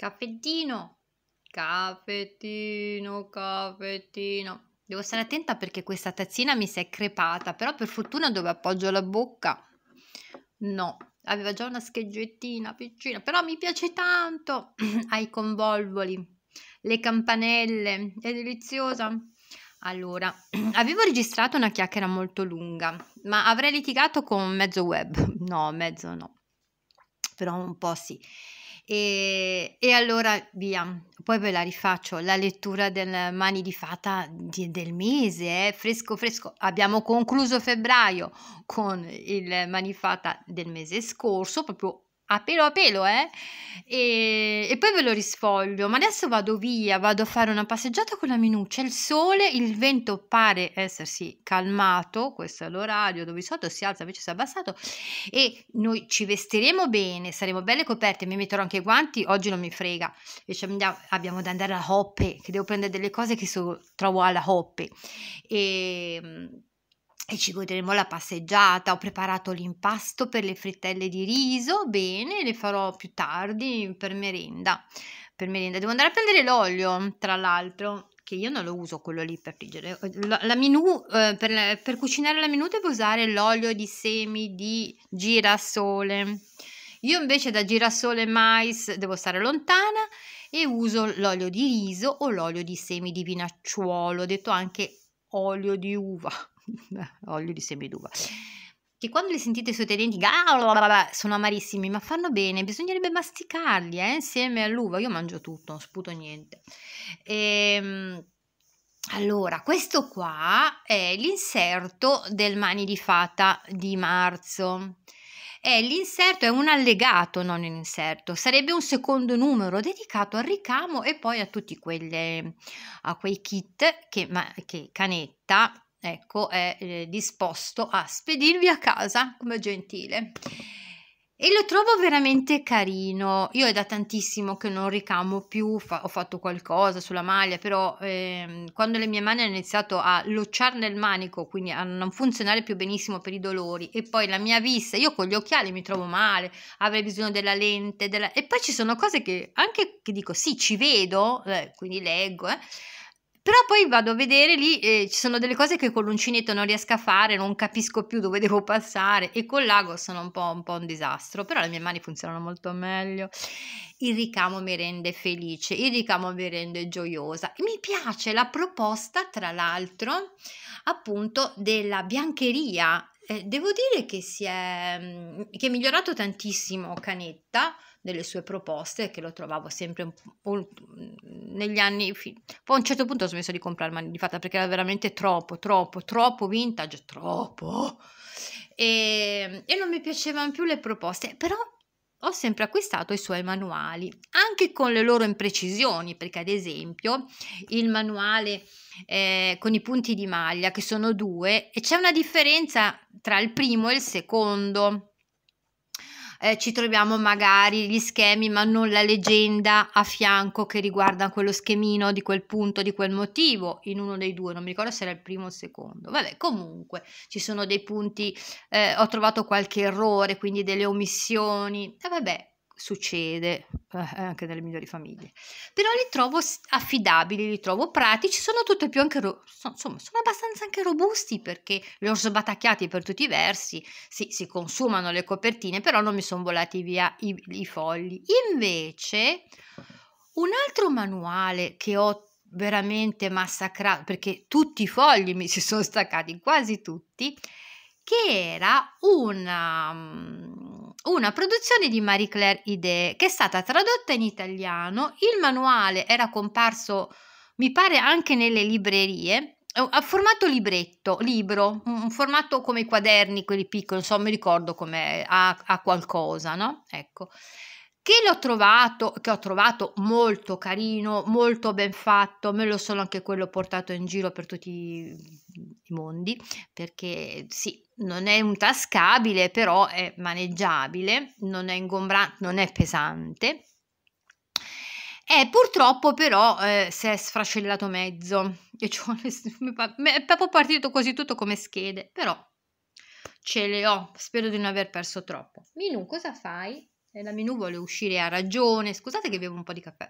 Caffettino, caffettino, caffettino. Devo stare attenta perché questa tazzina mi si è crepata, però per fortuna dove appoggio la bocca no, aveva già una scheggettina piccina, però mi piace tanto ai convolvoli, le campanelle, è deliziosa. Allora, avevo registrato una chiacchiera molto lunga, ma avrei litigato con mezzo web, no, mezzo no, però un po' sì. E, e, allora via, poi ve la rifaccio, la lettura del Mani di Fata di, del mese, eh? fresco fresco, abbiamo concluso febbraio con il Mani Fata del mese scorso, proprio a pelo a pelo, eh? E, e, poi ve lo risfoglio. Ma adesso vado via, vado a fare una passeggiata con la minuccia. Il sole, il vento pare essersi calmato. Questo è l'orario dove di solito si alza, invece si è abbassato. E noi ci vestiremo bene, saremo belle coperte. Mi metterò anche i guanti. Oggi non mi frega. Invece andiamo, abbiamo da andare alla hoppe, che devo prendere delle cose che so, trovo alla hoppe. E e ci godremo la passeggiata. Ho preparato l'impasto per le frittelle di riso, bene, le farò più tardi per merenda. Per merenda devo andare a prendere l'olio, tra l'altro, che io non lo uso quello lì per friggere. La, la minù, eh, per, per, cucinare la minù devo usare l'olio di semi di girasole. Io invece da girasole e mais devo stare lontana e uso l'olio di riso o l'olio di semi di vinacciuolo, detto anche olio di uva olio di semi d'uva che quando li sentite sui denti ah, sono amarissimi, ma fanno bene, bisognerebbe masticarli eh, insieme all'uva. Io mangio tutto, non sputo niente. E, ehm, allora, questo qua è l'inserto del Mani di Fata di marzo. È l'inserto è un allegato, non un inserto, sarebbe un secondo numero dedicato al ricamo e poi a tutti quelle, a quei kit che, che Canetta ecco, è eh, disposto a spedirvi a casa come gentile. E lo trovo veramente carino. Io è da tantissimo che non ricamo più, fa- ho fatto qualcosa sulla maglia, però ehm, quando le mie mani hanno iniziato a locciare nel manico, quindi a non funzionare più benissimo per i dolori, e poi la mia vista, io con gli occhiali mi trovo male, avrei bisogno della lente, della... e poi ci sono cose che anche che dico sì, ci vedo, eh, quindi leggo, eh però poi vado a vedere lì, eh, ci sono delle cose che con l'uncinetto non riesco a fare, non capisco più dove devo passare e con l'ago sono un po', un po' un disastro, però le mie mani funzionano molto meglio. Il ricamo mi rende felice, il ricamo mi rende gioiosa. Mi piace la proposta, tra l'altro, appunto della biancheria. Eh, devo dire che si è, mm, che è migliorato tantissimo Canetta delle sue proposte che lo trovavo sempre un po' mhmm, negli anni poi a un certo punto ho smesso di comprare mani di fatta perché era veramente troppo troppo troppo vintage troppo e, ehm, e non mi piacevano più le proposte però ho sempre acquistato i suoi manuali, anche con le loro imprecisioni, perché ad esempio il manuale eh, con i punti di maglia, che sono due, e c'è una differenza tra il primo e il secondo eh, ci troviamo magari gli schemi ma non la leggenda a fianco che riguarda quello schemino di quel punto, di quel motivo, in uno dei due, non mi ricordo se era il primo o il secondo. Vabbè, comunque ci sono dei punti, eh, ho trovato qualche errore, quindi delle omissioni, e eh, vabbè, succede eh, eh, anche nelle migliori famiglie, però li trovo affidabili, li trovo pratici, sono tutte più anche, ro- sono, insomma, sono abbastanza anche robusti perché li ho sbatacchiati per tutti i versi, sì, si consumano le copertine, però non mi sono volati via i, i fogli. Invece, un altro manuale che ho veramente massacrato, perché tutti i fogli mi si sono staccati, quasi tutti, che era una mm, una produzione di Marie Claire Idee che è stata tradotta in italiano, il manuale era comparso mi pare anche nelle librerie a formato libretto, libro, un formato come i quaderni, quelli piccoli, insomma, mi ricordo come a, a qualcosa, no? Ecco che l'ho trovato, che ho trovato molto carino, molto ben fatto, me lo sono anche quello portato in giro per tutti i mondi, perché sì, non è un tascabile, però è maneggiabile, non è ingombrante, non è pesante. E purtroppo però eh, si è sfrascellato mezzo, e cioè, è proprio partito così tutto come schede, però ce le ho, spero di non aver perso troppo. Minu, cosa fai? La menù vuole uscire a ragione. Scusate che bevo un po' di caffè.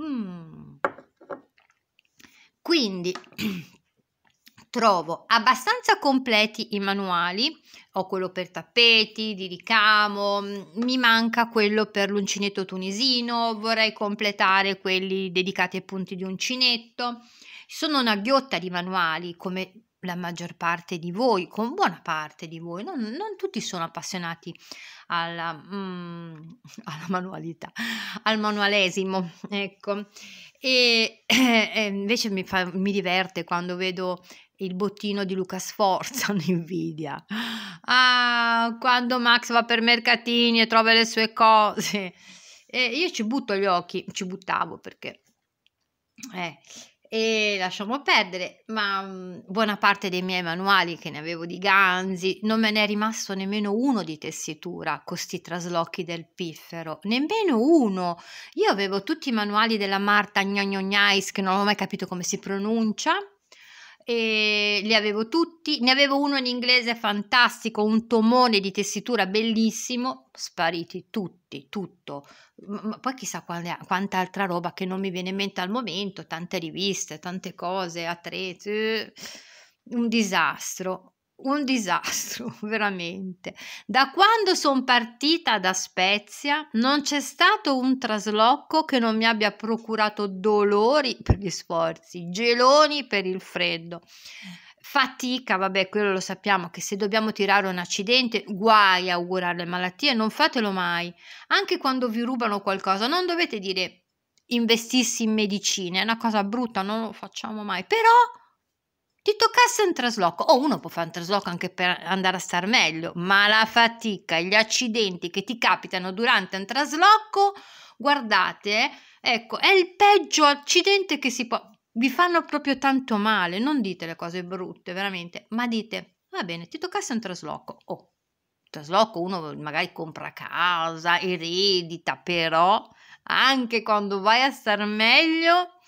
Mm. Quindi trovo abbastanza completi i manuali. Ho quello per tappeti, di ricamo, mm, mi manca quello per l'uncinetto tunisino, vorrei completare quelli dedicati ai punti di uncinetto. Sono una ghiotta di manuali, come la maggior parte di voi, con buona parte di voi, non, non tutti sono appassionati alla, mm, alla manualità, al manualesimo, ecco. E eh, eh, invece mi, fa, mi diverte quando vedo il bottino di Luca Sforza, un'invidia. Ah, quando Max va per mercatini e trova le sue cose. E io ci butto gli occhi, ci buttavo perché... Eh, e lasciamo perdere, ma mhmm, buona parte dei miei manuali che ne avevo di Ganzi, non me ne è rimasto nemmeno uno di tessitura con questi traslochi del piffero, nemmeno uno. Io avevo tutti i manuali della Marta Gnagnonais che non ho mai capito come si pronuncia e li avevo tutti, ne avevo uno in inglese fantastico, un tomone di tessitura bellissimo, spariti tutti, tutto. Ma poi chissà quale, quanta altra roba che non mi viene in mente al momento, tante riviste, tante cose, attrezzi, eh, un disastro un disastro, veramente. Da quando sono partita da Spezia non c'è stato un trasloco che non mi abbia procurato dolori per gli sforzi, geloni per il freddo. Fatica, vabbè, quello lo sappiamo che se dobbiamo tirare un accidente, guai a augurare le malattie, non fatelo mai. Anche quando vi rubano qualcosa, non dovete dire investissi in medicine, è una cosa brutta, non lo facciamo mai. Però ti toccasse un trasloco, o oh, uno può fare un trasloco anche per andare a star meglio, ma la fatica, gli accidenti che ti capitano durante un trasloco, guardate, ecco, è il peggio accidente che si può... Vi fanno proprio tanto male, non dite le cose brutte, veramente, ma dite, va bene, ti toccasse un trasloco, o oh, trasloco uno magari compra casa, eredita, però anche quando vai a star meglio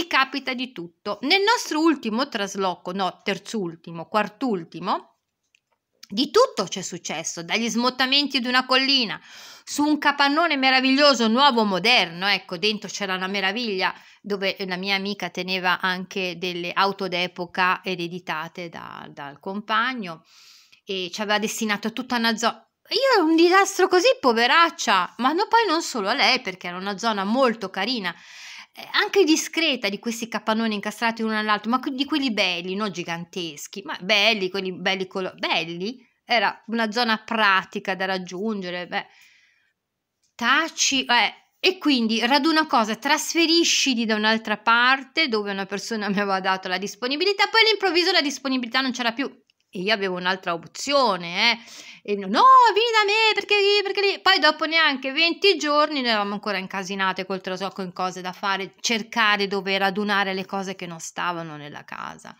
ti capita di tutto. Nel nostro ultimo trasloco, no, terzultimo, quartultimo, di tutto c'è successo, dagli smottamenti di una collina, su un capannone meraviglioso, nuovo, moderno, ecco, dentro c'era una meraviglia, dove la mia amica teneva anche delle auto d'epoca ereditate da, dal compagno e ci aveva destinato tutta una zona. Io un disastro così, poveraccia, ma no, poi non solo a lei, perché era una zona molto carina, eh, anche discreta di questi capannoni incastrati l'uno all'altro, ma di quelli belli, non giganteschi, ma belli, quelli belli, colo- belli, era una zona pratica da raggiungere, beh. taci, eh, e quindi raduna cosa, trasferisciti da un'altra parte dove una persona mi aveva dato la disponibilità, poi all'improvviso la disponibilità non c'era più. E io avevo un'altra opzione, eh. E no, vieni da me perché lì, perché lì. Poi dopo neanche 20 giorni noi eravamo ancora incasinate col trasocco in cose da fare, cercare dove radunare le cose che non stavano nella casa.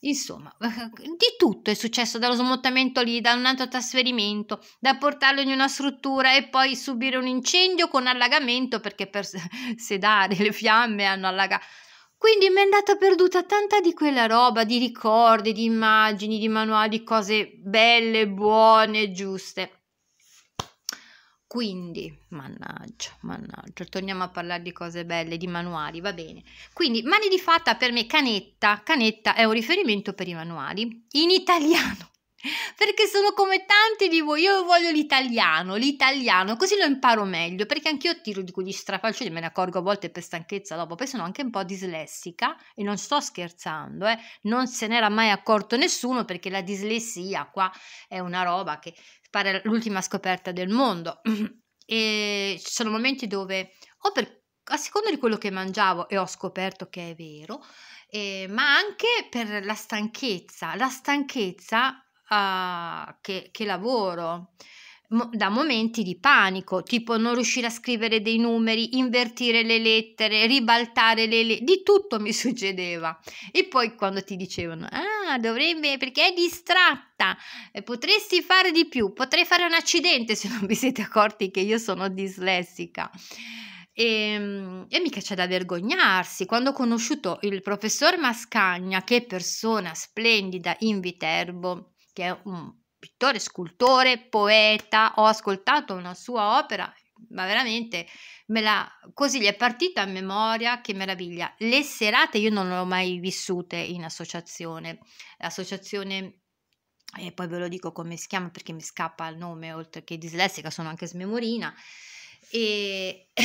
Insomma, di tutto è successo, dallo smottamento lì, da un altro trasferimento, da portarlo in una struttura e poi subire un incendio con allagamento perché per sedare le fiamme hanno allagato. Quindi mi è andata perduta tanta di quella roba, di ricordi, di immagini, di manuali, cose belle, buone, giuste. Quindi, mannaggia, mannaggia, torniamo a parlare di cose belle, di manuali, va bene. Quindi, mani di fatta per me, canetta, canetta è un riferimento per i manuali in italiano. Perché sono come tanti di voi, io voglio l'italiano, l'italiano, così lo imparo meglio, perché anch'io tiro di quegli strafalcioni, me ne accorgo a volte per stanchezza dopo, poi sono anche un po' dislessica e non sto scherzando, eh. non se n'era mai accorto nessuno perché la dislessia qua è una roba che pare l'ultima scoperta del mondo. e ci sono momenti dove o per a seconda di quello che mangiavo e ho scoperto che è vero, eh, ma anche per la stanchezza. La stanchezza uh, che, che lavoro da momenti di panico, tipo non riuscire a scrivere dei numeri, invertire le lettere, ribaltare le lettere, di tutto mi succedeva. E poi quando ti dicevano, ah, dovrebbe, perché è distratta, eh, potresti fare di più, potrei fare un accidente se non vi siete accorti che io sono dislessica. E, ehm, e, mica c'è da vergognarsi. Quando ho conosciuto il professor Mascagna, che persona splendida in Viterbo, che è un pittore, scultore, poeta, ho ascoltato una sua opera, ma veramente me la, così gli è partita a memoria, che meraviglia. Le serate io non le ho mai vissute in associazione, l'associazione e poi ve lo dico come si chiama perché mi scappa il nome, oltre che dislessica sono anche smemorina e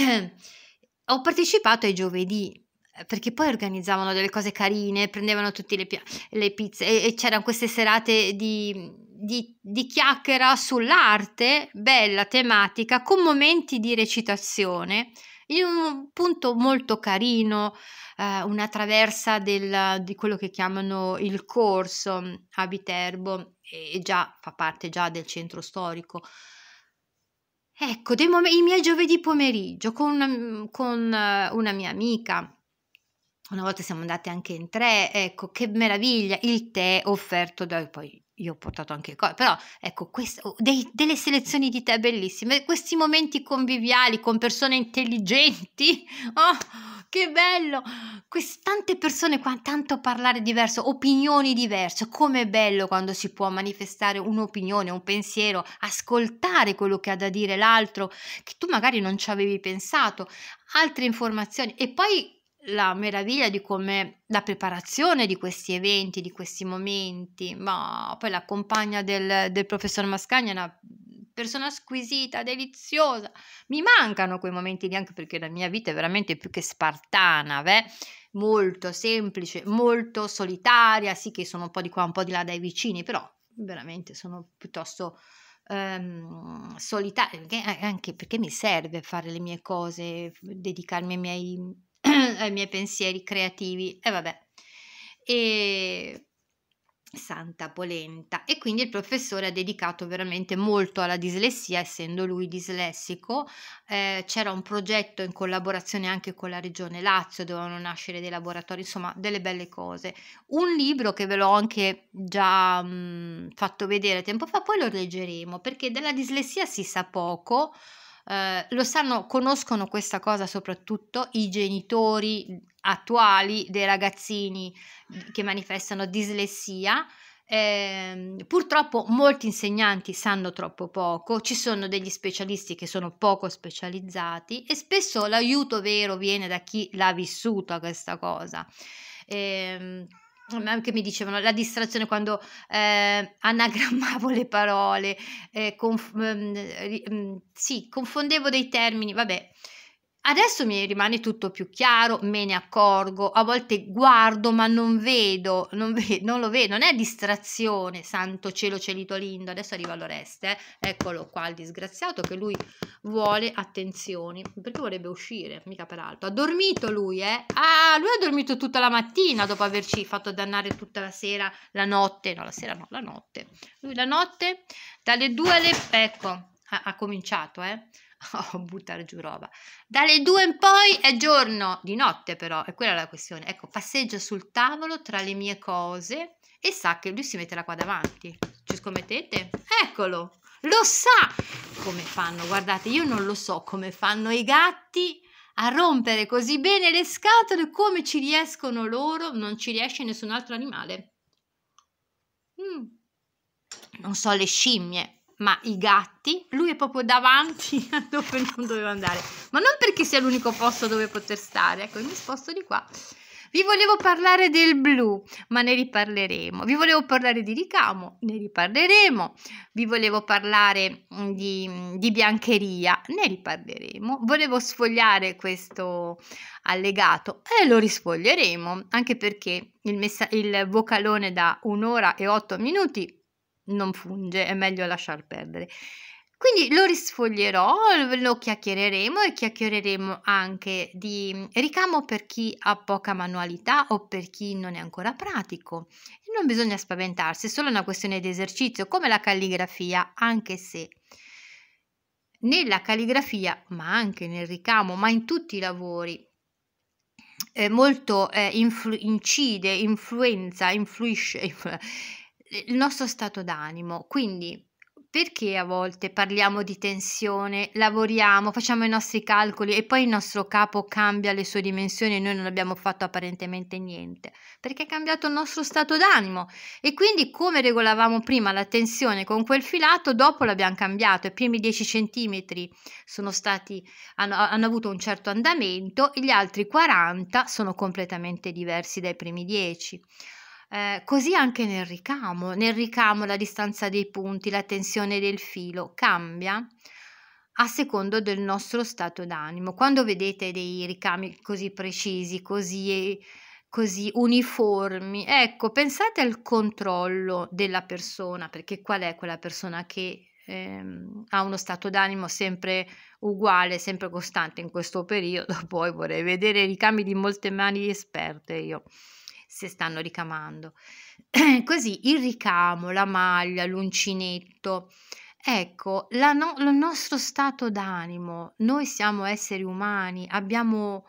ho partecipato ai giovedì eh, perché poi organizzavano delle cose carine, prendevano tutte le, le, pizze e, e c'erano queste serate di, di, di, chiacchiera sull'arte, bella tematica, con momenti di recitazione, in un punto molto carino, eh, una traversa del, di quello che chiamano il corso a Viterbo, e già fa parte già del centro storico. Ecco, dei mom- i miei giovedì pomeriggio con mm, con eh, una mia amica una volta siamo andate anche in tre, ecco che meraviglia il tè offerto da poi io ho portato anche il corpo, però ecco, questo, oh, dei, delle selezioni di tè bellissime, questi momenti conviviali con persone intelligenti, oh, che bello, Queste, tante persone qua, tanto parlare diverso, opinioni diverse, com'è bello quando si può manifestare un'opinione, un pensiero, ascoltare quello che ha da dire l'altro, che tu magari non ci avevi pensato, altre informazioni e poi la meraviglia di come la preparazione di questi eventi, di questi momenti, ma poi la compagna del, del professor Mascagna è una persona squisita, deliziosa. Mi mancano quei momenti lì anche perché la mia vita è veramente più che spartana, beh? molto semplice, molto solitaria, sì che sono un po' di qua, un po' di là dai vicini, però veramente sono piuttosto ehm, solitaria, eh, anche perché mi serve fare le mie cose, dedicarmi ai miei ai miei pensieri creativi e vabbè. E Santa Polenta e quindi il professore ha dedicato veramente molto alla dislessia essendo lui dislessico eh, c'era un progetto in collaborazione anche con la regione Lazio dovevano nascere dei laboratori insomma delle belle cose un libro che ve l'ho anche già mh, fatto vedere tempo fa poi lo leggeremo perché della dislessia si sa poco eh, lo sanno, conoscono questa cosa soprattutto i genitori attuali dei ragazzini che manifestano dislessia. Eh, purtroppo molti insegnanti sanno troppo poco, ci sono degli specialisti che sono poco specializzati e spesso l'aiuto vero viene da chi l'ha vissuta questa cosa. Eh, anche mi dicevano la distrazione quando eh, anagrammavo le parole, eh, conf- mh, mm, mm, sì, confondevo dei termini, vabbè. Adesso mi rimane tutto più chiaro, me ne accorgo, a volte guardo ma non vedo, non, ve- non lo vedo, non è distrazione, santo cielo celito lindo, adesso arriva l'Oreste, eh. eccolo qua il disgraziato che lui vuole attenzioni, perché vorrebbe uscire, mica peraltro, ha dormito lui eh, ah lui ha dormito tutta la mattina dopo averci fatto dannare tutta la sera, la notte, no la sera no, la notte, lui la notte dalle due alle, ecco, ha, ha cominciato eh, o buttare giù roba. Dalle due in poi è giorno, di notte però, è quella la questione. Ecco, passeggia sul tavolo tra le mie cose e sa che lui si metterà qua davanti. Ci scommettete? Eccolo, lo sa come fanno. Guardate, io non lo so come fanno i gatti a rompere così bene le scatole come ci riescono loro, non ci riesce nessun altro animale. Mm. Non so le scimmie, ma i gatti, lui è proprio davanti a dove non doveva andare, ma non perché sia l'unico posto dove poter stare, ecco, mi sposto di qua. Vi volevo parlare del blu, ma ne riparleremo. Vi volevo parlare di ricamo, ne riparleremo. Vi volevo parlare mm, di, mm, di biancheria, ne riparleremo. Volevo sfogliare questo allegato e lo risfoglieremo, anche perché il, il vocalone da un'ora e otto minuti non funge, è meglio lasciar perdere. Quindi lo risfoglierò, lo chiacchiereremo e chiacchiereremo anche di ricamo per chi ha poca manualità o per chi non è ancora pratico. non bisogna spaventarsi, è solo una questione di esercizio, come la calligrafia, anche se nella calligrafia, ma anche nel ricamo, ma in tutti i lavori, eh, molto eh, influ- incide, influenza, influisce, influ- il nostro stato d'animo. Quindi perché a volte parliamo di tensione, lavoriamo, facciamo i nostri calcoli e poi il nostro capo cambia le sue dimensioni e noi non abbiamo fatto apparentemente niente? Perché è cambiato il nostro stato d'animo e quindi come regolavamo prima la tensione con quel filato, dopo l'abbiamo cambiato. I primi 10 centimetri hanno, hanno avuto un certo andamento gli altri 40 sono completamente diversi dai primi 10. Eh, così anche nel ricamo. Nel ricamo la distanza dei punti, la tensione del filo cambia a secondo del nostro stato d'animo. Quando vedete dei ricami così precisi, così, eh, così uniformi, ecco, pensate al controllo della persona, perché qual è quella persona che Ehm, ha uno stato d'animo sempre uguale, sempre costante in questo periodo. Poi vorrei vedere i ricami di molte mani esperte io se stanno ricamando. Così il ricamo, la maglia, l'uncinetto. Ecco, la no- il nostro stato d'animo, noi siamo esseri umani, abbiamo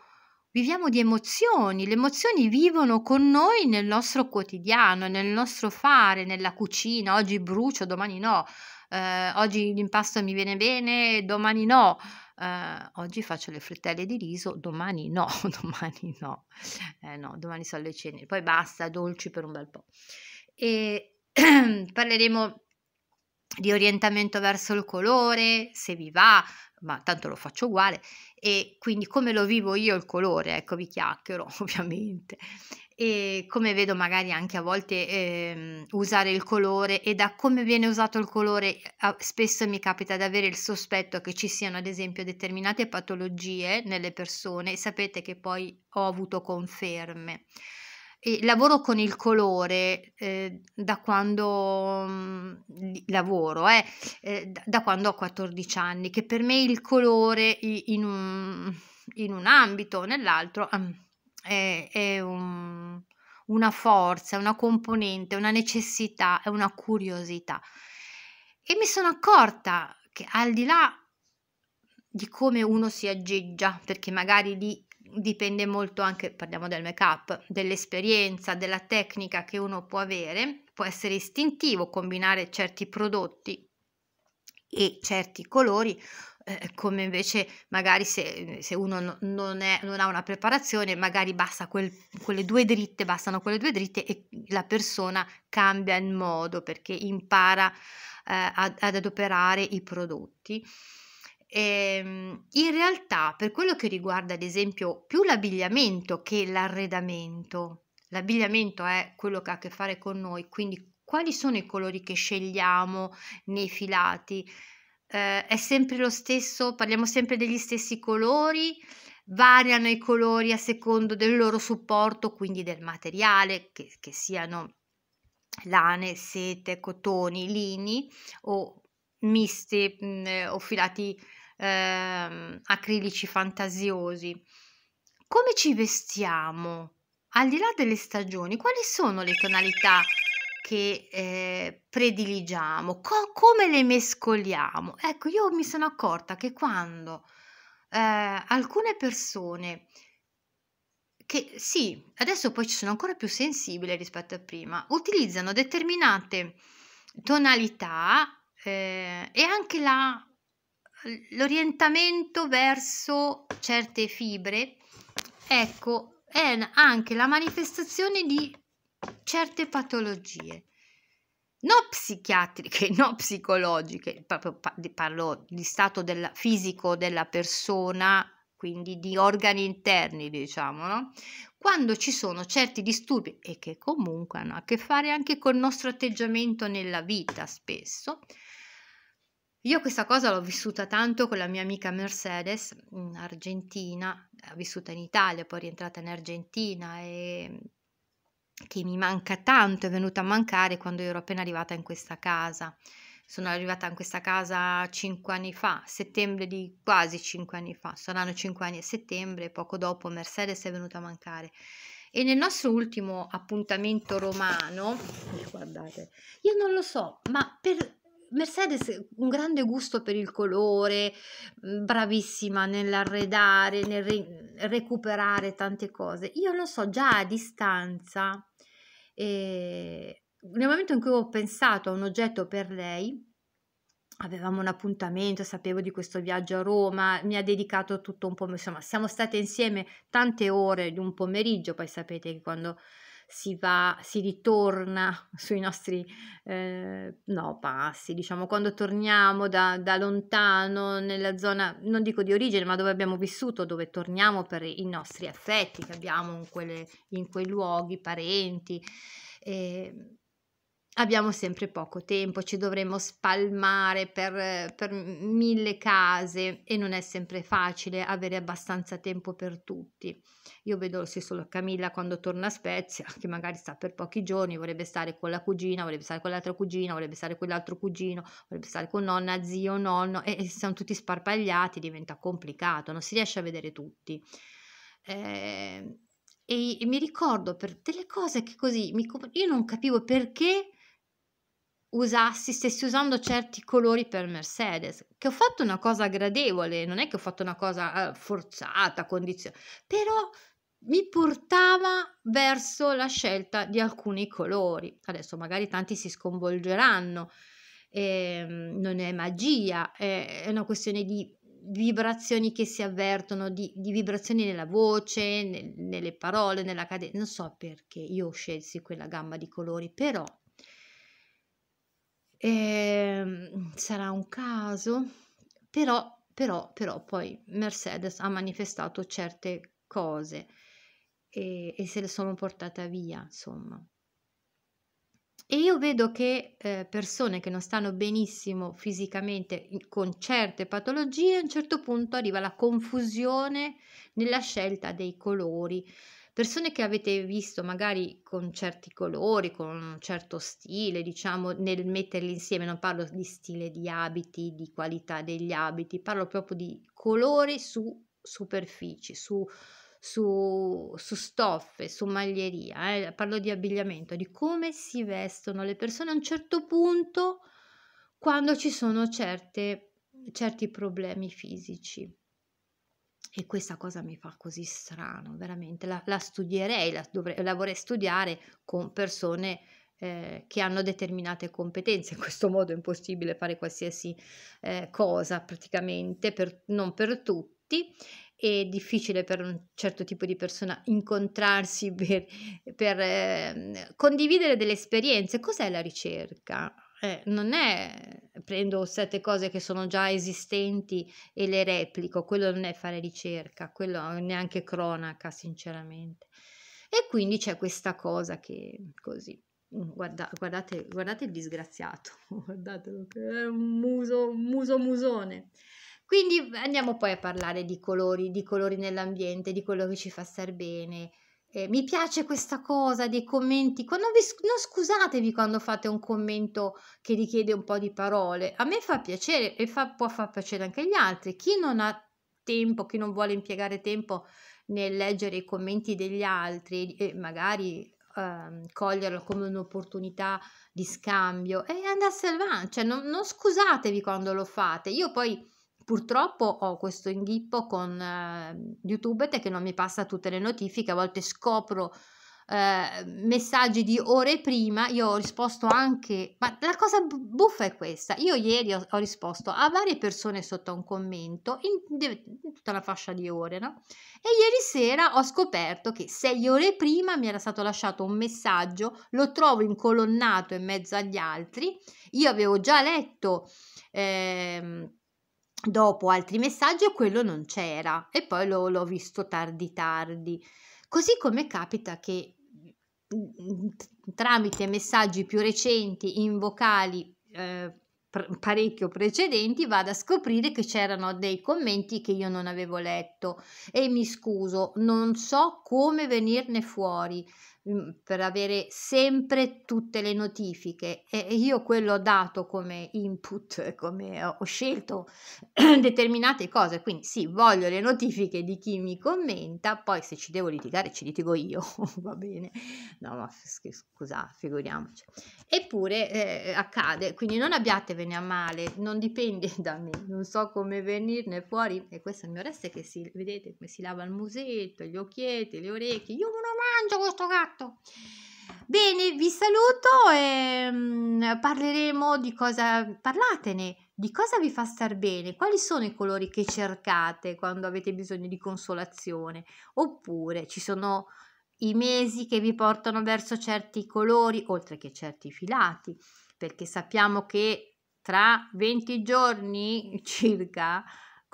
viviamo di emozioni, le emozioni vivono con noi nel nostro quotidiano, nel nostro fare, nella cucina, oggi brucio, domani no, eh, oggi l'impasto mi viene bene, domani no, eh, oggi faccio le frittelle di riso, domani no, domani no, eh, no domani sono le cene, poi basta, dolci per un bel po'. E parleremo di orientamento verso il colore, se vi va, ma tanto lo faccio uguale, e quindi come lo vivo io il colore, ecco vi chiacchiero ovviamente, e come vedo magari anche a volte ehm, usare il colore e da come viene usato il colore spesso mi capita di avere il sospetto che ci siano ad esempio determinate patologie nelle persone e sapete che poi ho avuto conferme. E lavoro con il colore eh, da quando mh, mm, lavoro, eh, eh, da quando ho 14 anni, che per me il colore in un, in un ambito o nell'altro... Um, è, è un, una forza, una componente, una necessità, è una curiosità. E mi sono accorta che al di là di come uno si aggeggia, perché magari lì dipende molto anche, parliamo del make-up, dell'esperienza, della tecnica che uno può avere, può essere istintivo combinare certi prodotti e certi colori eh, eh, come invece magari se, eh, se uno non, è, non, ha una preparazione, magari basta quel, quelle due dritte, bastano quelle due dritte e la persona cambia il modo perché impara eh, ad, ad adoperare i prodotti. E, ehm, in realtà, per quello che riguarda ad esempio più l'abbigliamento che l'arredamento, l'abbigliamento è quello che ha a che fare con noi, quindi quali sono i colori che scegliamo nei filati, eh, è sempre lo stesso, parliamo sempre degli stessi colori, variano i colori a secondo del loro supporto, quindi del materiale, che, che siano lane, sete, cotoni, lini o misti mh, mhmm, o filati eh, acrilici fantasiosi. Come ci vestiamo? Al di là delle stagioni, quali sono le tonalità che eh, prediligiamo, co- come le mescoliamo. Ecco, io mi sono accorta che quando eh, alcune persone che sì, adesso poi ci sono ancora più sensibili rispetto a prima, utilizzano determinate tonalità eh, e anche la, l'orientamento verso certe fibre, ecco, è anche la manifestazione di certe patologie non psichiatriche, non psicologiche, proprio parlo di stato della, fisico della persona, quindi di organi interni, diciamo, no? quando ci sono certi disturbi e che comunque hanno a che fare anche col nostro atteggiamento nella vita spesso. Io questa cosa l'ho vissuta tanto con la mia amica Mercedes, argentina, eh, vissuta in Italia, poi rientrata in Argentina e che mi manca tanto, è venuta a mancare quando ero appena arrivata in questa casa. Sono arrivata in questa casa cinque anni fa, settembre di quasi cinque anni fa, saranno cinque anni a settembre, poco dopo Mercedes è venuta a mancare. E nel nostro ultimo appuntamento romano, eh, guardate, io non lo so, ma per Mercedes un grande gusto per il colore, mm, bravissima nell'arredare, nel recuperare tante cose. Io lo so già a distanza, eh, nel momento in cui ho pensato a un oggetto per lei, avevamo un appuntamento, sapevo di questo viaggio a Roma, mi ha dedicato tutto un po', insomma siamo state insieme tante ore di un pomeriggio, poi sapete che quando si va, si ritorna sui nostri eh, no, passi, diciamo quando torniamo da, da, lontano nella zona, non dico di origine, ma dove abbiamo vissuto, dove torniamo per i nostri affetti che abbiamo in, quelle, in quei luoghi, parenti. Eh, abbiamo sempre poco tempo, ci dovremmo spalmare per, per, mille case e non è sempre facile avere abbastanza tempo per tutti. Io vedo lo stesso Camilla quando torna a Spezia, che magari sta per pochi giorni, vorrebbe stare con la cugina, vorrebbe stare con l'altra cugina, vorrebbe stare con quell'altro cugino, vorrebbe stare con nonna, zio, nonno e, e siamo tutti sparpagliati, diventa complicato, non si riesce a vedere tutti. Eh, e, e mi ricordo per delle cose che così mi, io non capivo perché usassi, stessi usando certi colori per Mercedes, che ho fatto una cosa gradevole, non è che ho fatto una cosa eh, forzata, condizionata, però mi portava verso la scelta di alcuni colori. Adesso magari tanti si sconvolgeranno, eh, non è magia, è una questione di vibrazioni che si avvertono, di, di vibrazioni nella voce, nel, nelle parole, nella cadenza. Non so perché io scelsi quella gamma di colori, però ehm, sarà un caso, però, però, però poi Mercedes ha manifestato certe cose e, e se le sono portate via, insomma. E io vedo che eh, persone che non stanno benissimo fisicamente con certe patologie, a un certo punto arriva la confusione nella scelta dei colori, persone che avete visto magari con certi colori, con un certo stile, diciamo nel metterli insieme, non parlo di stile di abiti, di qualità degli abiti, parlo proprio di colori su superfici, su, su, su stoffe, su maglieria, eh? parlo di abbigliamento, di come si vestono le persone a un certo punto quando ci sono certe, certi problemi fisici. E questa cosa mi fa così strano, veramente. La, la studierei, la, dovrei, la, vorrei studiare con persone eh, che hanno determinate competenze. In questo modo è impossibile fare qualsiasi eh, cosa praticamente, per, non per tutti. È difficile per un certo tipo di persona incontrarsi per, per eh, condividere delle esperienze. Cos'è la ricerca? eh, non è prendo sette cose che sono già esistenti e le replico, quello non è fare ricerca, quello neanche cronaca, sinceramente. E quindi c'è questa cosa che così. Mm, guarda, guardate, guardate il disgraziato, guardatelo, è un muso, un muso musone. Quindi andiamo poi a parlare di colori, di colori nell'ambiente, di quello che ci fa star bene, eh, mi piace questa cosa dei commenti, quando vi, non scusatevi quando fate un commento che richiede un po' di parole, a me fa piacere e fa, può far piacere anche agli altri, chi non ha tempo, chi non vuole impiegare tempo nel leggere i commenti degli altri e magari ehm, coglierlo come un'opportunità di scambio e eh, andasse avanti, cioè non, non scusatevi quando lo fate, io poi Purtroppo ho questo inghippo con eh, YouTube che non mi passa tutte le notifiche, a volte scopro eh, messaggi di ore prima, io ho risposto anche, ma la cosa buffa è questa, io ieri ho, ho risposto a varie persone sotto un commento in, in tutta la fascia di ore, no? E ieri sera ho scoperto che sei ore prima mi era stato lasciato un messaggio, lo trovo incolonnato in mezzo agli altri, io avevo già letto... Ehm, Dopo altri messaggi quello non c'era e poi lo, l'ho visto tardi tardi. Così come capita che tramite messaggi più recenti in vocali eh, parecchio precedenti vado a scoprire che c'erano dei commenti che io non avevo letto e mi scuso, non so come venirne fuori. Mhmm, per avere sempre tutte le notifiche e io quello ho dato come input, come ho scelto determinate cose, quindi sì, voglio le notifiche di chi mi commenta, poi se ci devo litigare ci litigo io, va bene, no ma scusa, figuriamoci. Eppure eh, accade, quindi non abbiatevene a male, non dipende da me, non so come venirne fuori e questo è il mio resto che si, vedete come si lava il musetto, gli occhietti, le orecchie, io non mangio questo cazzo! fatto. Bene, vi saluto e mm, parleremo di cosa parlatene, di cosa vi fa star bene, quali sono i colori che cercate quando avete bisogno di consolazione, oppure ci sono i mesi che vi portano verso certi colori, oltre che certi filati, perché sappiamo che tra 20 giorni circa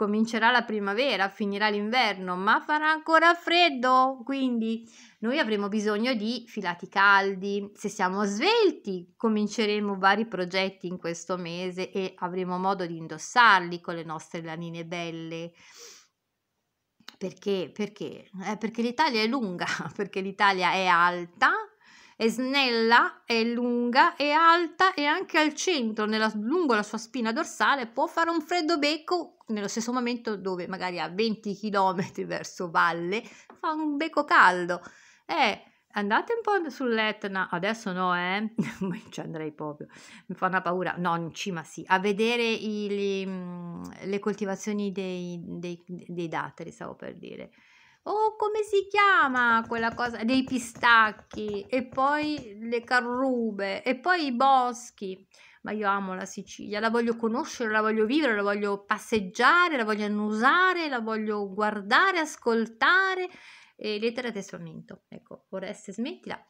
comincerà la primavera, finirà l'inverno, ma farà ancora freddo, quindi noi avremo bisogno di filati caldi. Se siamo svelti, cominceremo vari progetti in questo mese e avremo modo di indossarli con le nostre lanine belle. Perché? Perché? Eh, perché l'Italia è lunga, perché l'Italia è alta, è snella, è lunga, è alta e anche al centro, nella, lungo la sua spina dorsale, può fare un freddo becco nello stesso momento dove magari a 20 km verso valle fa un becco caldo. Eh, andate un po' sull'Etna, adesso no, eh, ci andrei proprio, mi fa una paura, no, in cima sì, a vedere i, le, mm, le coltivazioni dei, dei, dei datteri, stavo per dire. Oh, come si chiama quella cosa? Dei pistacchi e poi le carrube e poi i boschi. Ma io amo la Sicilia, la voglio conoscere, la voglio vivere, la voglio passeggiare, la voglio annusare, la voglio guardare, ascoltare. E lettera testamento. Ecco, Oreste, smettila.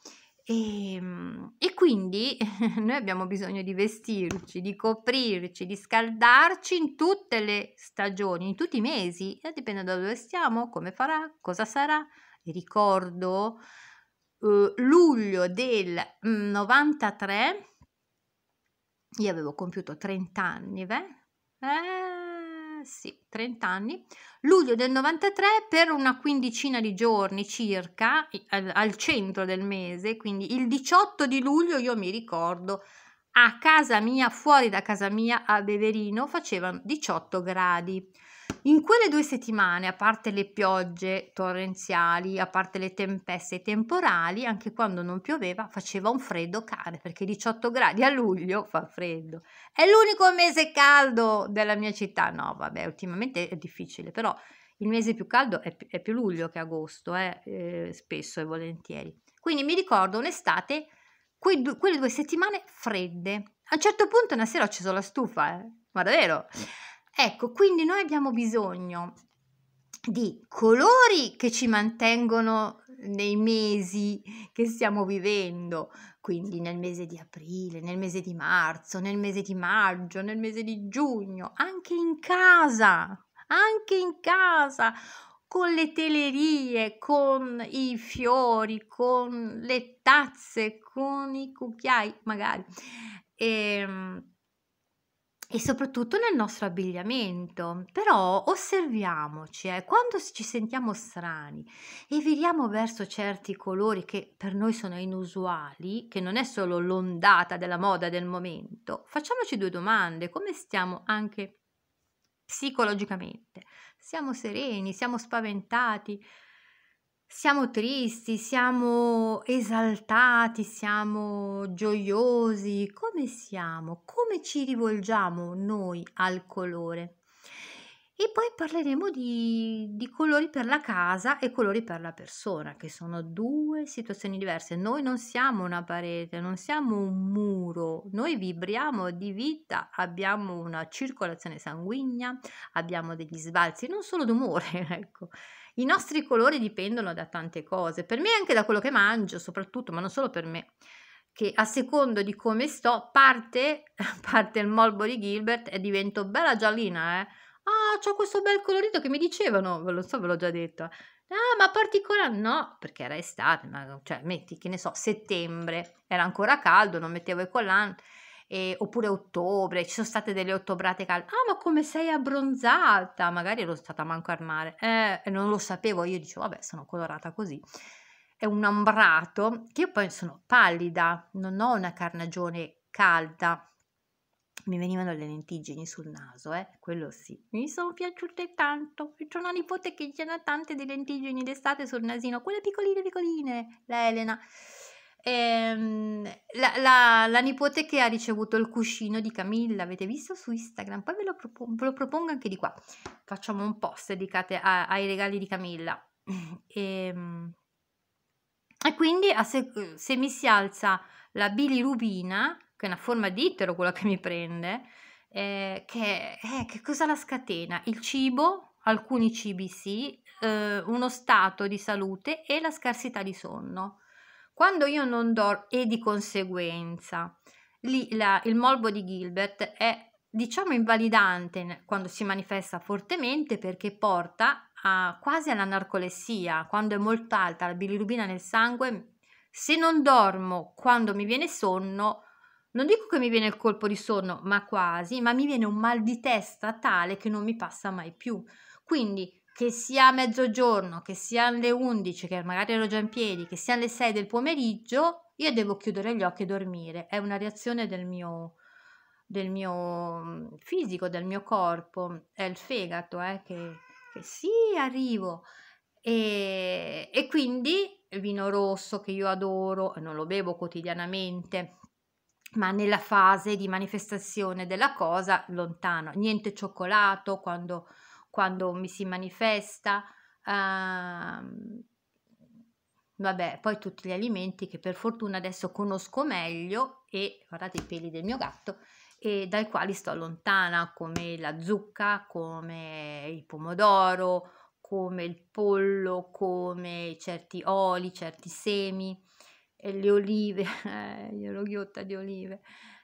E, ehm, e, quindi noi abbiamo bisogno di vestirci, di coprirci, di scaldarci in tutte le stagioni, in tutti i mesi, dipende da dove stiamo, come farà, cosa sarà. Vi ricordo eh, luglio del 93, io avevo compiuto 30 anni, beh, eh, sì, 30 anni, luglio del 93 per una quindicina di giorni circa al, al centro del mese, quindi il 18 di luglio io mi ricordo a casa mia, fuori da casa mia a Beverino facevano 18 gradi. In quelle due settimane, a parte le piogge torrenziali, a parte le tempeste temporali, anche quando non pioveva faceva un freddo cane, perché 18 gradi a luglio fa freddo. È l'unico mese caldo della mia città. No, vabbè, ultimamente è difficile, però il mese più caldo è, è più luglio che agosto, eh, eh, spesso e volentieri. Quindi mi ricordo un'estate, quei du- quelle due settimane fredde. A un certo punto una sera ho acceso la stufa, eh, ma davvero. Mm. Ecco, quindi noi abbiamo bisogno di colori che ci mantengono nei mesi che stiamo vivendo, quindi nel mese di aprile, nel mese di marzo, nel mese di maggio, nel mese di giugno, anche in casa, anche in casa, con le telerie, con i fiori, con le tazze, con i cucchiai, magari. E, ehm, e soprattutto nel nostro abbigliamento. Però osserviamoci, eh, quando ci sentiamo strani e viriamo verso certi colori che per noi sono inusuali, che non è solo l'ondata della moda del momento, facciamoci due domande, come stiamo anche psicologicamente? Siamo sereni, siamo spaventati? Siamo tristi, siamo esaltati, siamo gioiosi, come siamo? Come ci rivolgiamo noi al colore? E poi parleremo di, di, colori per la casa e colori per la persona, che sono due situazioni diverse. Noi non siamo una parete, non siamo un muro, noi vibriamo di vita, abbiamo una circolazione sanguigna, abbiamo degli sbalzi, non solo d'umore, ecco. I nostri colori dipendono da tante cose, per me anche da quello che mangio, soprattutto, ma non solo per me, che a secondo di come sto parte, parte il molbo di Gilbert e divento bella giallina, eh. Ah, c'ho questo bel colorito che mi dicevano, ve lo so, ve l'ho già detto. Ah, ma particolare no, perché era estate, ma, cioè metti che ne so, settembre, era ancora caldo, non mettevo i collanti eh, oppure ottobre, ci sono state delle ottobrate calde, ah ma come sei abbronzata, magari ero stata manco al mare, eh, non lo sapevo, io dicevo vabbè sono colorata così, è un ambrato che io poi sono pallida, non ho una carnagione calda, mi venivano le lentiggini sul naso, eh? quello sì. Mi sono piaciute tanto. C'è una nipote che ce tante di lentiggini d'estate sul nasino, quelle piccoline piccoline, la Elena. Ehm, la, la, la, nipote che ha ricevuto il cuscino di Camilla, avete visto su Instagram? Poi ve lo, propon- ve lo propongo anche di qua. Facciamo un post dedicato a, ai regali di Camilla. Ehm, e, quindi a, se, se, mi si alza la bilirubina, che è una forma di ittero quella che mi prende, eh, che, eh, che cosa la scatena? Il cibo, alcuni cibi sì, eh, uno stato di salute e la scarsità di sonno. Quando io non dormo e di conseguenza lì, la, il morbo di Gilbert è diciamo invalidante quando si manifesta fortemente perché porta a, quasi alla narcolessia, quando è molto alta la bilirubina nel sangue, se non dormo quando mi viene sonno, non dico che mi viene il colpo di sonno, ma quasi, ma mi viene un mal di testa tale che non mi passa mai più. Quindi che sia a mezzogiorno, che siano le 11, che magari ero già in piedi, che siano le 6 del pomeriggio, io devo chiudere gli occhi e dormire. È una reazione del mio, del mio mm, fisico, del mio corpo. È il fegato eh, che, che sì, arrivo. E, e quindi il vino rosso che io adoro, non lo bevo quotidianamente, ma nella fase di manifestazione della cosa lontano, niente cioccolato quando quando mi si manifesta, uh, vabbè, poi tutti gli alimenti che per fortuna adesso conosco meglio e guardate i peli del mio gatto e dai quali sto lontana, come la zucca, come il pomodoro, come il pollo, come certi oli, certi semi, le olive, eh, io eh, ghiotta di olive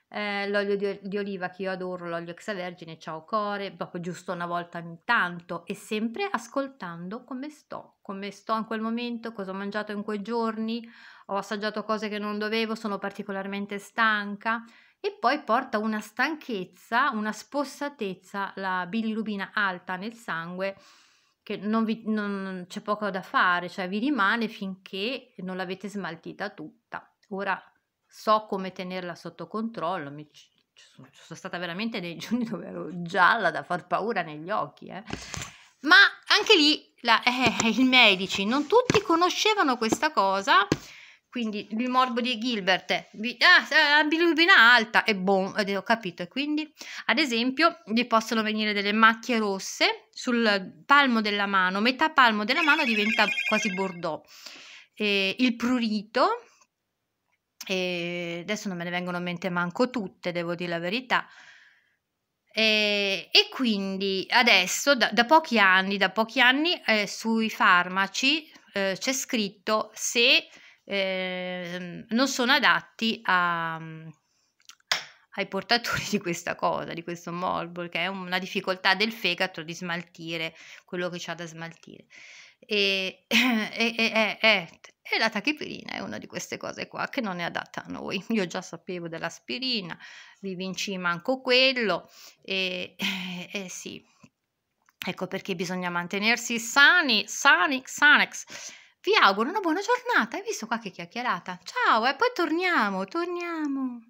eh, l'olio di, di, oliva che io adoro, l'olio extravergine, ciao core, proprio giusto una volta ogni tanto e sempre ascoltando come sto, come sto in quel momento, cosa ho mangiato in quei giorni, ho assaggiato cose che non dovevo, sono particolarmente stanca e poi porta una stanchezza, una spossatezza, la bilirubina alta nel sangue che non, vi, non c'è poco da fare, cioè vi rimane finché non l'avete smaltita tutta. Ora so come tenerla sotto controllo, mi, ci sono, sono stata veramente dei giorni dove ero gialla da far paura negli occhi, eh. ma anche lì la, eh, i medici, non tutti conoscevano questa cosa, quindi il morbo di Gilbert, vi, ah, ah bilirubina alta e boom, ho capito. E quindi, ad esempio, vi possono venire delle macchie rosse sul palmo della mano, metà palmo della mano diventa quasi bordeaux, eh, il prurito, e adesso non me ne vengono in mente manco tutte, devo dire la verità. E, e quindi adesso, da, da, pochi anni, da pochi anni eh, sui farmaci eh, c'è scritto se eh, non sono adatti a, mm, ai portatori di questa cosa, di questo morbo, che è una difficoltà del fegato di smaltire quello che c'è da smaltire. E, e, e, e, la tachipirina è una di queste cose qua che non è adatta a noi. Io già sapevo dell'aspirina, vivi in cima anche quello, e sì, Ecco perché bisogna mantenersi sani, sani, sanex. Vi auguro una buona giornata. Hai visto qua che chiacchierata? Ciao e poi torniamo, torniamo.